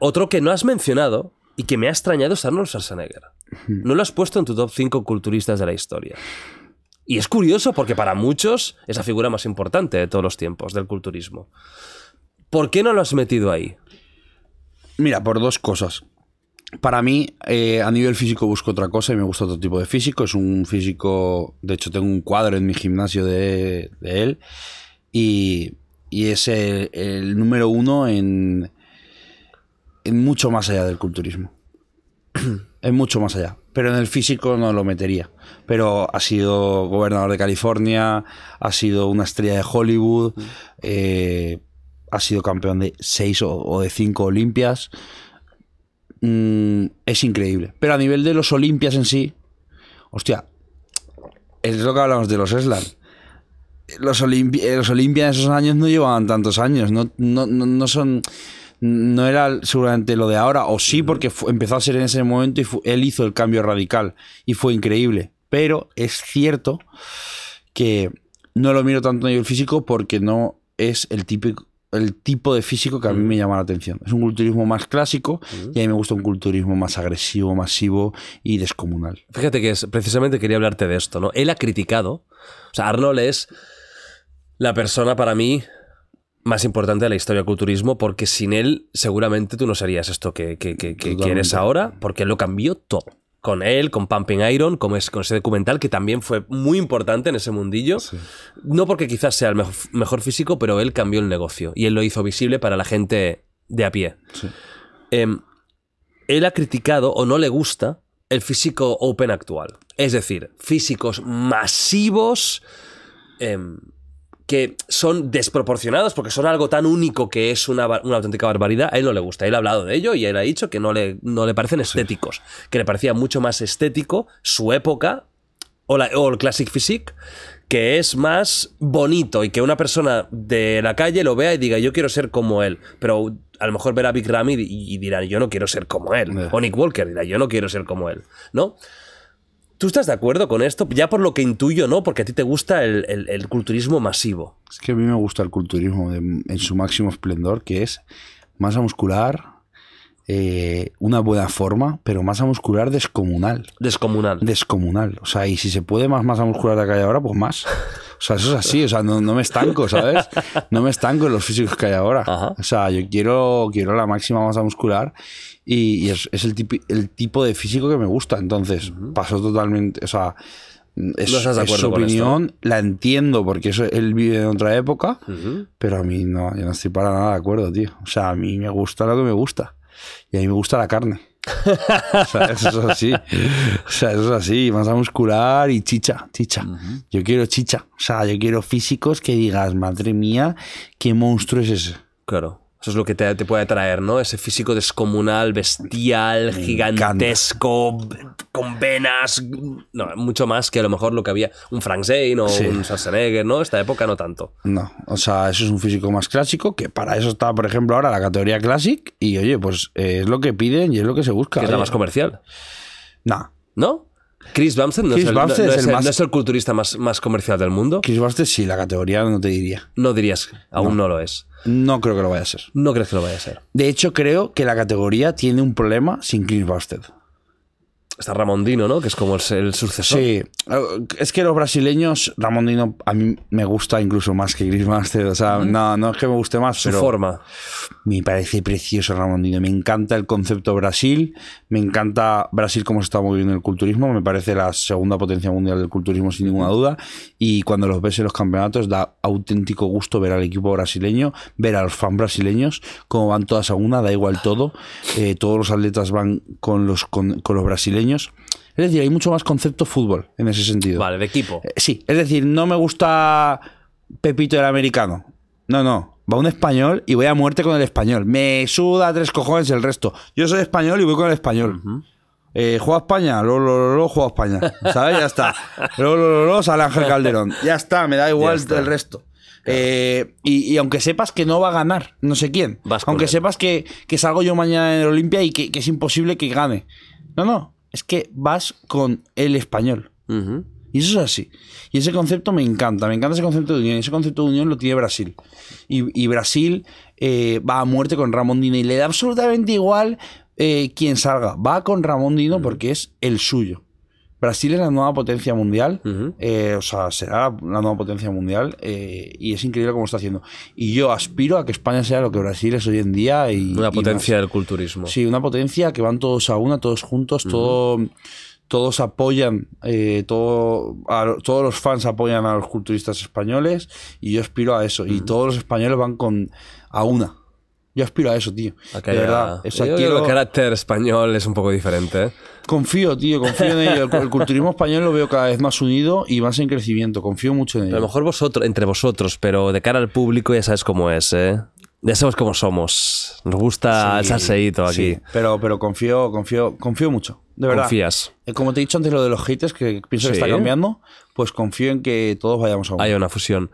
Otro que no has mencionado y que me ha extrañado es Arnold Schwarzenegger. No lo has puesto en tu top 5 culturistas de la historia. Y es curioso porque para muchos es la figura más importante de todos los tiempos del culturismo. ¿Por qué no lo has metido ahí? Mira, por dos cosas. Para mí, eh, a nivel físico busco otra cosa y me gusta otro tipo de físico. Es un físico, de hecho tengo un cuadro en mi gimnasio de, de él. Y y es el, número uno en, mucho más allá del culturismo. es mucho más allá. Pero en el físico no lo metería. Pero ha sido gobernador de California, ha sido una estrella de Hollywood, mm. eh, ha sido campeón de seis o, de cinco Olimpias. Mm, es increíble. Pero a nivel de los Olimpias en sí, hostia, es lo que hablamos de los Slams los, Olimpi eh, Olimpia en esos años no llevaban tantos años, no, no, son no era seguramente lo de ahora, o sí, porque empezó a ser en ese momento y él hizo el cambio radical y fue increíble. Pero es cierto que no lo miro tanto a nivel físico porque no es el típico el tipo de físico que a mí me llama la atención. Es un culturismo más clásico y a mí me gusta un culturismo más agresivo, masivo y descomunal. Fíjate que es, precisamente quería hablarte de esto, ¿no? Él ha criticado, o sea, Arnold es la persona para mí más importante de la historia del culturismo, porque sin él seguramente tú no serías esto que, que, quieres ahora, porque él lo cambió todo. Con él, con Pumping Iron, con, ese documental que también fue muy importante en ese mundillo. No porque quizás sea el mejor, físico, pero él cambió el negocio y él lo hizo visible para la gente de a pie. Em, él ha criticado o no le gusta el físico open actual. Es decir, físicos masivos. Em, que son desproporcionados porque son algo tan único que es una, una, auténtica barbaridad, a él no le gusta. Él ha hablado de ello y él ha dicho que no le, no le parecen estéticos, que le parecía mucho más estético su época o, el Classic Physique, que es más bonito y que una persona de la calle lo vea y diga, yo quiero ser como él. Pero a lo mejor verá a Big Ramy y, dirá yo no quiero ser como él. Eh. O Nick Walker dirá, yo no quiero ser como él. ¿No? ¿Tú estás de acuerdo con esto? Ya por lo que intuyo, ¿no? Porque a ti te gusta el, el, culturismo masivo. Es que a mí me gusta el culturismo en su máximo esplendor, que es masa muscular, eh, una buena forma, pero masa muscular descomunal. Descomunal. Descomunal. O sea, y si se puede más masa muscular de acá y ahora, pues más. O sea, eso es así, o sea, no, me estanco, ¿sabes? No me estanco en los físicos que hay ahora. O sea, yo quiero, quiero la máxima masa muscular y, es, el, el, tipo de físico que me gusta. Entonces, pasó totalmente, o sea, es, es su opinión, la entiendo porque eso, él vive en otra época, pero a mí no, yo no estoy para nada de acuerdo, tío. O sea, a mí me gusta lo que me gusta y a mí me gusta la carne. o sea, eso es así. O sea, eso es así. Masa muscular y chicha, chicha. Yo quiero chicha. O sea, yo quiero físicos que digas, madre mía, qué monstruo es ese. Claro. Eso es lo que te, puede atraer, ¿no? Ese físico descomunal, bestial, gigantesco, con venas. No, mucho más que a lo mejor lo que había un Frank Zane o un Schwarzenegger, ¿no? Esta época no tanto. No, o sea, eso es un físico más clásico, que para eso está, por ejemplo, ahora la categoría Classic. Y oye, pues eh, es lo que piden y es lo que se busca. Que es la más comercial. no ¿No? Chris Bumstead no, es, el, culturista más, más, comercial del mundo. Chris Bumstead sí, la categoría no te diría. No dirías, aún no, lo es. No creo que lo vaya a ser. No crees que lo vaya a ser. De hecho, creo que la categoría tiene un problema sin Chris Bumstead está Ramondino, ¿no? Que es como el, sucesor. Sí, eh, es que los brasileños, Ramondino a mí me gusta incluso más que Griezmann. O sea, no, no es que me guste más, Su forma. Me parece precioso Ramondino. Me encanta el concepto Brasil, me encanta Brasil como se está moviendo el culturismo, me parece la segunda potencia mundial del culturismo sin ninguna duda. Y cuando los ves en los campeonatos da auténtico gusto ver al equipo brasileño, ver a los fans brasileños, cómo van todas a una, da igual todo. Eh, todos los atletas van con los, con los brasileños es decir, hay mucho más concepto fútbol en ese sentido. Vale, de equipo. Eh, sí, es decir, no me gusta Pepito el americano. No, no. Va un español y voy a muerte con el español. Me suda tres cojones el resto. Yo soy español y voy con el español. eh, juega España, lo, lo, lo, lo juega España. ¿Sabes? Ya está. Lo, lo, lo, sale Ángel Calderón. Ya está, me da igual el resto. Eh, y, aunque sepas que no va a ganar, no sé quién. aunque sepas que, que, salgo yo mañana en el Olimpia y que es imposible que gane. No, no es que vas con el español. Y eso es así. Y ese concepto me encanta, me encanta ese concepto de unión. Ese concepto de unión lo tiene Brasil. Y, Brasil eh, va a muerte con Ramón Dino y le da absolutamente igual eh, quien salga. Va con Ramón Dino mm. porque es el suyo. Brasil es la nueva potencia mundial, eh, o sea, será la nueva potencia mundial eh, y es increíble cómo está haciendo. Y yo aspiro a que España sea lo que Brasil es hoy en día. Y, una potencia del culturismo. Sí, una potencia que van todos a una, todos juntos, todo, todos apoyan, eh, todo, todos los fans apoyan a los culturistas españoles y yo aspiro a eso. Y todos los españoles van con a una. Yo aspiro a eso, tío. de verdad. quiero... El carácter español es un poco diferente. ¿eh? Confío, tío, confío en ello. El, culturismo español lo veo cada vez más unido y más en crecimiento. Confío mucho en ello. a lo mejor vosotros, entre vosotros, pero de cara al público ya sabes cómo es, ¿eh? Ya sabes cómo somos. Nos gusta el salseíto aquí. pero, pero confío, confío, confío mucho. De verdad. Confías. Eh, como te he dicho antes, lo de los haters, que pienso que está cambiando, pues confío en que todos vayamos a un. Hay una fusión.